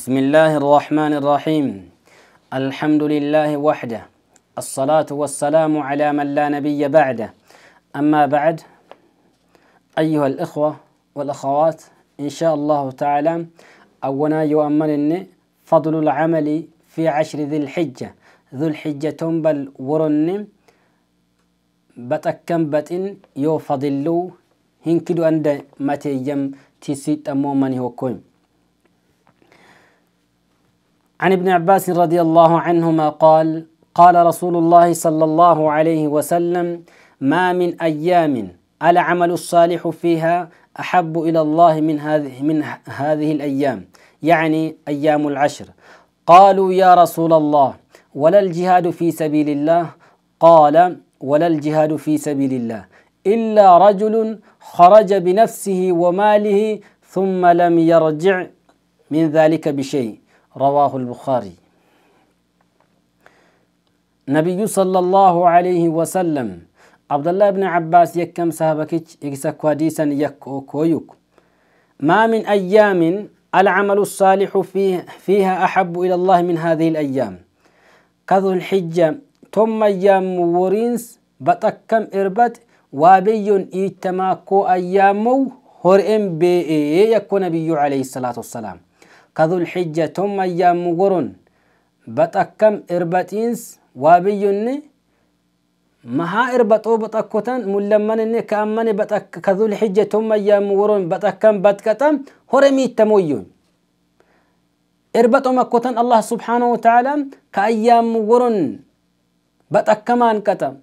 بسم الله الرحمن الرحيم الحمد لله وحده الصلاة والسلام على من لا نبي بعده أما بعد أيها الإخوة والأخوات إن شاء الله تعالى أولا يؤمنني فضل العمل في عشر ذي الحجة ذو الحجة بل ورن بتأكم بتن يو هنكدو أند متيجم تسيت أمو من هو كويم عن ابن عباس رضي الله عنهما قال قال رسول الله صلى الله عليه وسلم ما من أيام العمل الصالح فيها أحب إلى الله من هذه من هذه الأيام يعني أيام العشر قالوا يا رسول الله ولا الجهاد في سبيل الله قال ولا الجهاد في سبيل الله إلا رجل خرج بنفسه وماله ثم لم يرجع من ذلك بشيء رواه البخاري نبي صلى الله عليه وسلم عبد الله بن عباس يكم سهبكج يكسك وديسا يكو كويك ما من أيام العمل الصالح فيه فيها أحب إلى الله من هذه الأيام كذو الحجة ثم أيام ورينس بتكم إربت وابي إيتما أيامو هرئم بي يكو نبي عليه الصلاة والسلام كذو الحجة ثم أيام مغرون بتأكم إربتينس وابيوني مها إربتو بتأكوتن ملمن إني كأمن بتأك كذو الحجة ثم أيام مغرون بتأكم بتكتم هرمي تمويون إربتو مكوتن الله سبحانه وتعالى كأيام مغرون بتأكمان كتم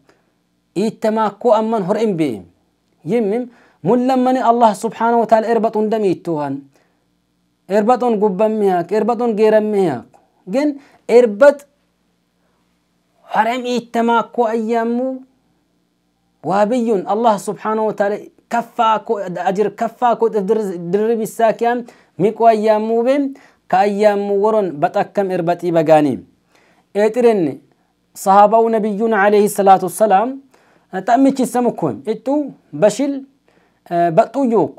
إيتماكو أمن هرم بهم يمم ملمن الله سبحانه وتعالى إربطون دميتوهن ኤርበጦን ጉበሚ ኤርበጦን ጌረሚ ግን ኤርበጥ ሐረም ኢተማ አያሙ ዋብዩን አላህ ስብሓነ ወተዓላ ከፋ አጅር ከፋ ድርብ ይሳኪያም ሚቆ አያሙ ቤም ከአያሙ ወሮን በጠከም ኤርበጢ በጋኒ ኤጥርን ሰሃባው ነቢዩን ዓለይሂ ሰላቱ ሰላም ጠምች ይሰምኮን እጡ በሽል በጡዩክ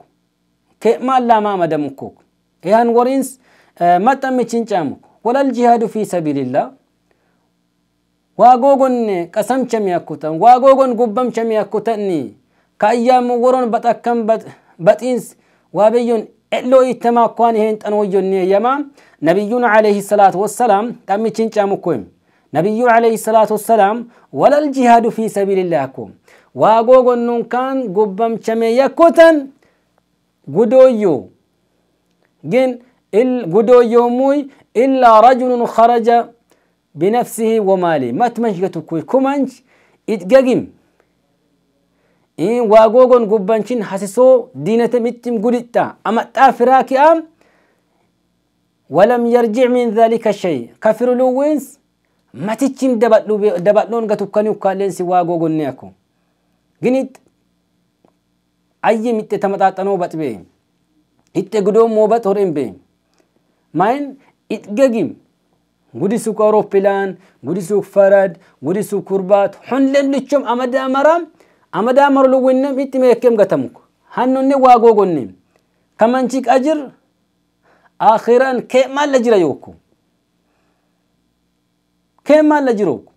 ከማላማ መደምኮክ Ihan wariin maxxanmichin caamu walal jihaadu fi sabiilillah waa googon qasamchame akkutan waa googon gubbamchame akkutanni kaayyaam woron batakkan baxiins waa biyyoon edloo ittamaa akkwaan iheen xanooyyonne yama nabiyyuun alayhi salaatu wassalaam xammichin caamu koyim nabiyyu alayhi salaatu wassalaam walal jihaadu fi sabiilillah akko waa googon nunkaan gubbamchame yakkutan gudooyyoo Gin il guddoon yoomuu il aaraa jiruun kharaja bineefsihii waamaalee matmaashaa ga tokkoon kuman itti gaggeen waagogoon gubbaan hasiisoo diinataan itti guddhii amantaa firaa ka'aa walam yarjii minjaalli kashee kafiruu luwwans matichi dabadloon gatukkaanii ukkaaleensi waagogoon ni akkuma ginit ayyi miti atamadhaa xanuu badhbee. itte gudoommooba toreen bee maayeen itgegim gudisu aeropilaan gudisu farad gudisu kurbaat hunden lichom amada maram amada marlu winnem itti meekkem gatamuk hannonne waago gonnem kamanchik ajir akhiran ke maalla jira yooku ke maalla jiroku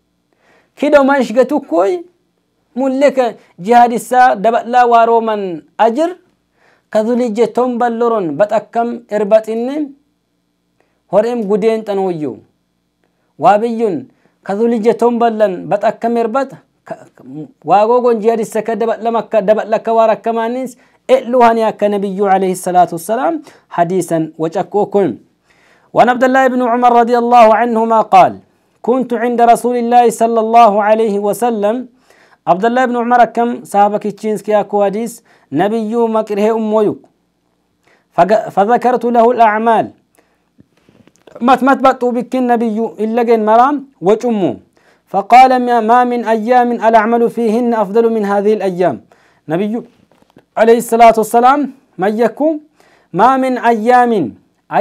kido manshga tukkoy mulleka jihadissa dabalaa waarooman ajir كذلجة تنبلرون بتأكم إربات إنن هرئم قدين تنويو وابيون كذلجة تنبلن بتأكم إربات واغوغون جيادي دبات لمك دبت لك وارك مانيس إلوهانيا كنبي عليه الصلاة والسلام حديثا وشكوكم وعن عبد الله بن عمر رضي الله عنهما قال كنت عند رسول الله صلى الله عليه وسلم عبد الله بن عمر كم صحابك تشينسكي أكو حديث نبي مكره أمويك فذكرت له الأعمال ما مت بقتو بك النبي إلا جن مرام وجمو فقال ما من أيام الأعمل فيهن أفضل من هذه الأيام نبي عليه الصلاة والسلام ما يكو ما من أيام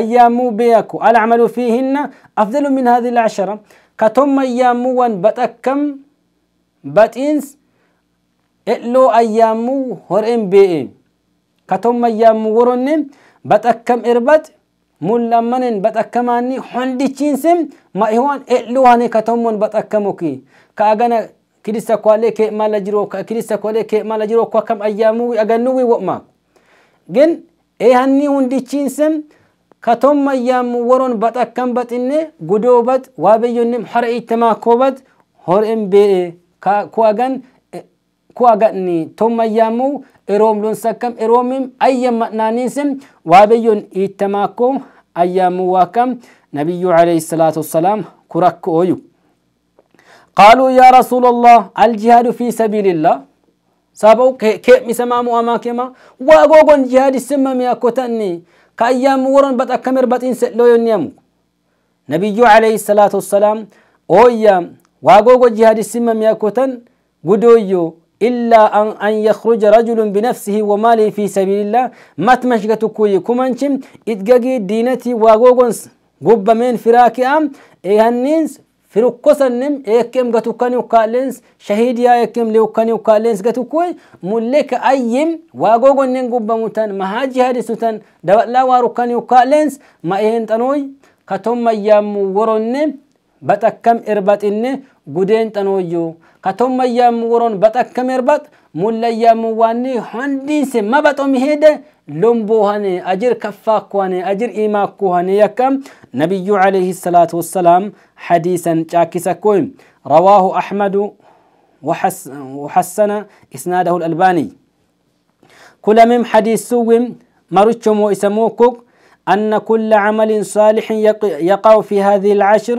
أيام بيكو الأعمل فيهن أفضل من هذه العشرة كتم أيام وان بتكم بتئنس e'loo ayyaammuu horeen ka katomma ayyaammuu woronne baxakkam erbat mullammane baxakkamaanni hondichiinse ma ihoan e'loo hane katommon baxakkamoki ka agana kirista kee mala jiroo ka kirista koalee kee mala jiroo ko akkam ayyaammuu agannuwi wo'ma gen ee hanni ka katomma ayyaammuu woron baxakkam baxinne gudoo bax waabeyyonnem hara ittamaa koo horeen bee'e ko agan kuaga'ni tommayyaamuu iromluun sakkam iroomim ayyamma'naaniisim waabiyyoon iittamaakkoom ayyaamuu waakam nabiyyu alayhi salaatu wassalaam kurakko oyu qaaluu yaa rasuulallah aljihaadu fi sabiilillah sabau kee'misamaamu amaakema waagogon jihaadisimami akkotanni ka ayyaamu woron bat akkamer batiin sedhooyonniamu nabiyyu alayhi salaatu wassalaam ooyya waagogo jihaadisimami akkotan gudooyyo إلا أن أن يخرج رجل بنفسه وماله في سبيل الله ما تمشقت كوي كمانشم إتقاقي دينتي واغوغنس قبا من فراكي أم إيهنينس firukkosannem eekkem gatukani ukkaa'lens shahidiyaa eekkem leukani ukkaa'lens gatukue mulleka ayyim waagogonnen gubbamutan mahaa jihadisutan dawa'laa waarukani ukkaa'lens ma ehenxanoy katommayyaamu woronne بتكم إربات إني قدين تنويو كتوم يام مورون بتكم إربات مولا يام واني حندين سي ما بتوم هيدا لومبو أجر كفاكواني أجر إيماكو هني يكم نبي عليه الصلاة والسلام حديثا جاكسا كويم رواه أحمد وحس وحسن إسناده الألباني كل من حديث سوم مرشم وإسموكك أن كل عمل صالح يقع في هذه العشر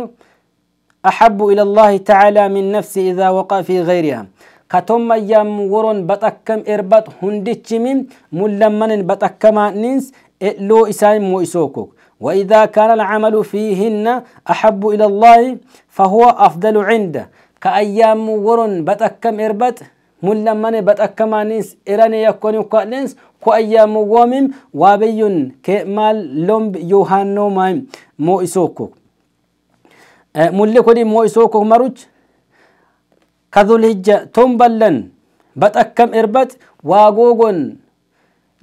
أحب إلى الله تعالى من نفسي إذا وقع في غيرها كتم أيام ورون بتأكم إربط هندتشمين ملمن بتأكم ننس إلو إسان مو وإذا كان العمل فيهن أحب إلى الله فهو أفضل عنده كأيام ورون بتأكم إربط ملمن بتأكم ننس إراني يكون يقالنس كأيام ومم وابيون كمال لومب يوهانو مايم مو ሙሌ ኮዲ ሞ ኢሶ ኮመሩች ከዙልሂጃ ቶምበለን በጠከም እርበት ዋጎጎን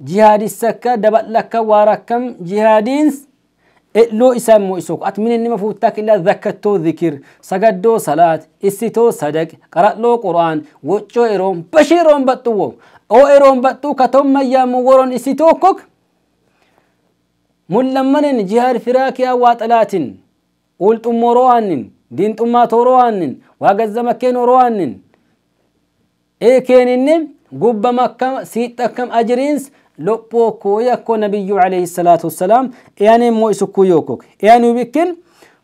ጂሃዲሰከ ደበለከ ዋራከም ጂሃዲንስ እሎ ኢሳም ሞ አት ምን ንመ ፉታ ክላ ዘከቶ ዚክር ሰገዶ ሰላት እሲቶ ሰደቅ ቀረሎ ቁርአን ወጮ ኢሮም በሺሮም በጥዎ ኦ ኢሮም በጡ ከቶመያ ሙወሮን እሲቶ ኮክ ሙለመንን ጂሃድ ፍራኪያ ዋጠላትን قلت أم روانن دين أمات روانن واجز مكين روانن إيه كينن قب مكة سيت كم أجرينس لبو كويا كو نبي عليه الصلاة والسلام يعني مو إسكو يوكوك يعني بكن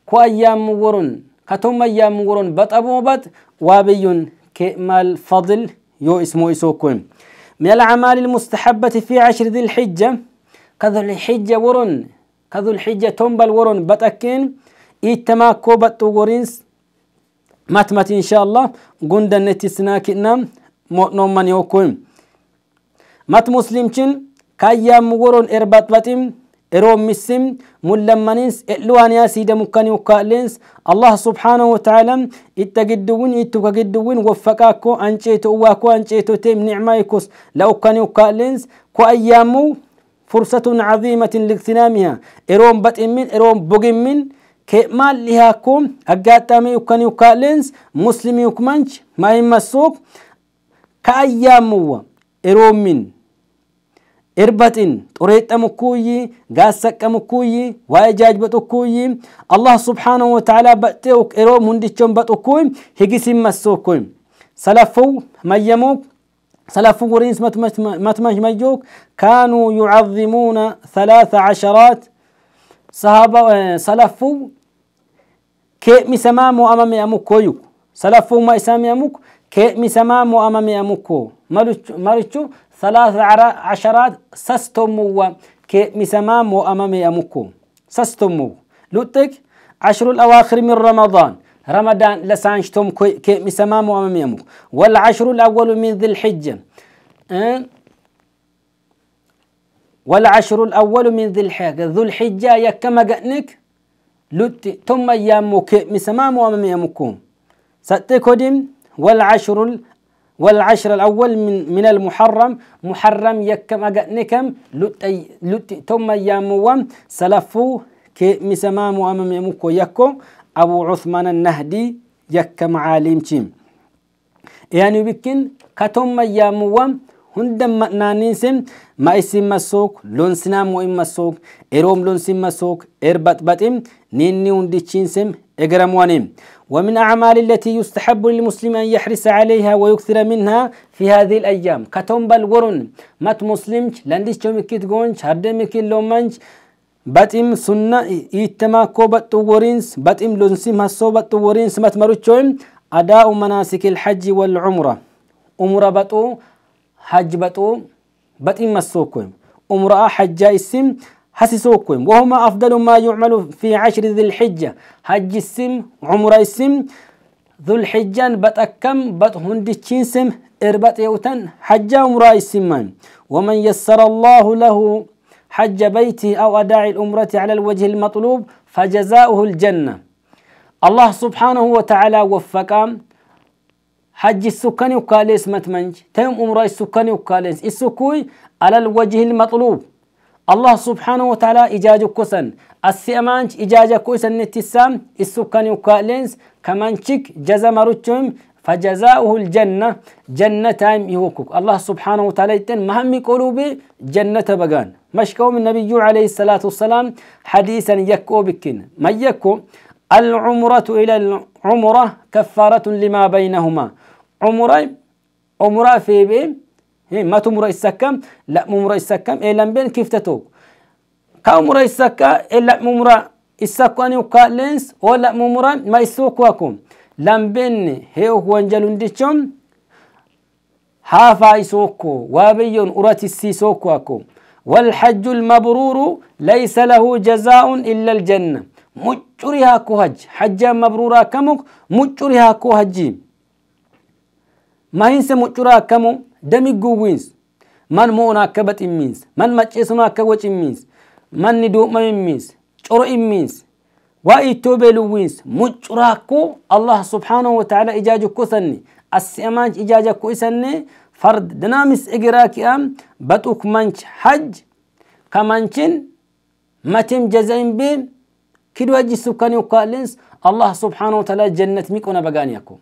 كو أيام ورن كتوم أيام بات أبو بط وابيون كمال فضل يو اسمو إسوكوين من الأعمال المستحبة في عشر ذي الحجة كذو الحجة ورن كذو الحجة تنبل ورن بتأكين إيتما كوبا تغورينس ماتمات إن شاء الله غندا نتسنا كنام مؤنم من يوكوين مات مسلمشن كايا مغورون إربات باتم إرومسم ملمنينس إلوانيا سيدا مكان يوكالينس الله سبحانه وتعالى إتجدون إتجدون وفقاكو أنشيتو واكو أنشيتو تيم نعمايكوس لو كان يوكالينس كو أيامو فرصة عظيمة لاغتنامها إروم بات من إروم بوغم من كمال لهاكم أقاتامي وكاني وكالينز مسلمي وكمانش ما يمسوك كأيامو إرومين إربتين طريت أمكوي قاسك أمكوي وإجاج بتوكوي الله سبحانه وتعالى بأتوك إرو مندشون بتوكوي هجسي مسوكوي سلفو ما يموك سلفو ورينس متمش ميوك كانوا يعظمون ثلاث عشرات صحابة آه، سلفو كمسما مؤمم يمكو يك سلفو ما إسام يمك كمسما مؤمم يمكو مرچو ثلاث عشرات سستمو كمسما مؤمم يمكو سستمو لطك عشر الأواخر من رمضان رمضان لسانشتم كمسما مؤمم يمك والعشر الأول من ذي الحجة أه؟ والعشر الأول من ذي الحجة ذو الحجة يكما جنك لت ثم يامك مسمام ومم يامكم ستكدم والعشر والعشر الأول من من المحرم محرم يكم أجنكم لت لت ثم ياموم سلفو كمسمام ومم يامكم يكم أبو عثمان النهدي يكم عالم تيم يعني بكن كتم ياموم هندم ما سم ما اسم مسوك لون سنام وإم مسوك إروم لون سم مسوك إربط بتم نيني وندتشين سم إقرم وانم ومن أعمال التي يستحب للمسلم أن يحرص عليها ويكثر منها في هذه الأيام كتنب الورن مات مسلمش لنديش جومكي هردم كيل لومنج باتيم سنة إيتما كوبت ورينس باتيم لونسيم هسوبت ورينس مات مروتشوين أداء مناسك الحج والعمرة أمر بطو حج بطو بطيم مسوكم امرأة حجة اسم حسسوكم وهما أفضل ما يعمل في عشر ذي الحجة حج السم عمر السم ذو الحجة بتأكم بتهندشين سم إربت يوتن حج عمر السمان ومن يسر الله له حج بيته أو أداء الأمرة على الوجه المطلوب فجزاؤه الجنة الله سبحانه وتعالى وفق حج السكان وكاليس متمنج تيم أمرا السكان وكاليس السكوي على الوجه المطلوب الله سبحانه وتعالى إجاج كسن السيمانج إجاج كسن نتسام السكان وكاليس كمانشك جزا مرتشم فجزاؤه الجنة جنة تايم يوكوك الله سبحانه وتعالى مهم قلوبي جنة بقان مشكو من النبي عليه الصلاة والسلام حديثا يكو بكين ما يكو العمرة إلى العمرة كفارة لما بينهما عمراي عمرا في بين هي ما تمر السكم لا ممر السكم إلا بين كيف تتوب كامر السكا إلا ممر السكواني وكالنس ولا ممر ما يسوق وكم لمبين هيو وانجلون ديشم هافا يسوقو وابيون أراتي السيسوق وكم والحج المبرور ليس له جزاء إلا الجنة مجرها كهج حجا مبرورا كمك مجرها كهجيم ماهنس مجرا كمو دمي قوينس من مونا كبت إمينس من مجيسنا كوج إمينس من ندوم إمينس شر إمينس وإتوبة لوينس مجرا كو الله سبحانه وتعالى إجاجو كثني السيمانج إجاجة كويسني فرد دنامس إجراك أم بتوك منش حج كمانشين متم جزائن بيم كدواجي سكاني وقالنس الله سبحانه وتعالى جنة ميكونا بغانيكم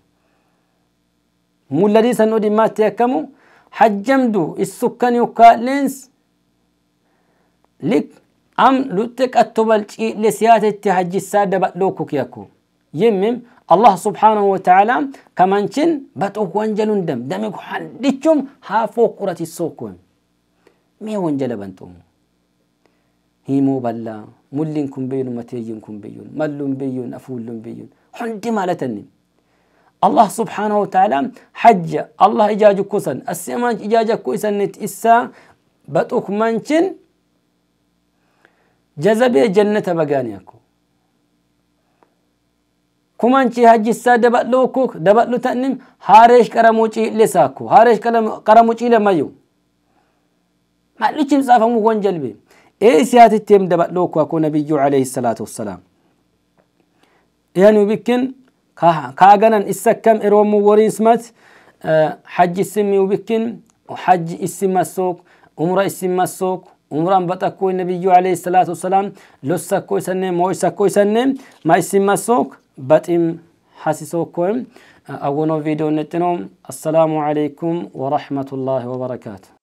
mulladii sanuu dhimmaatti akkamu hajjamdu issukkan yookaa leens lik am lutte qattobal ciille siyaatetti hajjisaa dabadhoo kukiyakku yemmim allah subhanahu wa ta'ala kamanchin batok wanjalun dam dami handichum hafo qurati sokun me wanjala bantumu himu balla mullin kun beyun mateeyyin kun beyyun mallun beyyun afuullun beyyun hundi malatani الله سبحانه وتعالى حج الله إجاج كوسن السيمان إجاج كوسن نتئسا بطوك منشن جذبه جنة بغانيكو kumanchi hajjisaa dabadhooku dabadhu ta'nim haareesh qaramuu ciile saaku haareesh qaramuu ciile mayu madhichim saafamu wan jalbe ee siyaatitteem dabadhooku akoo nabiyyu alayhi salaatu wassalaam iyanu bikkin كاغنن السكم إروم وريسمت آه، حج السمي وبكن وحج السم السوق عمرة السم السوق عمرة بتكو النبي عليه الصلاة والسلام لسا كويسنة مويسا كويسنة ما السم السوق بتم حسسوكم أولو آه، فيديو نتنوم السلام عليكم ورحمة الله وبركاته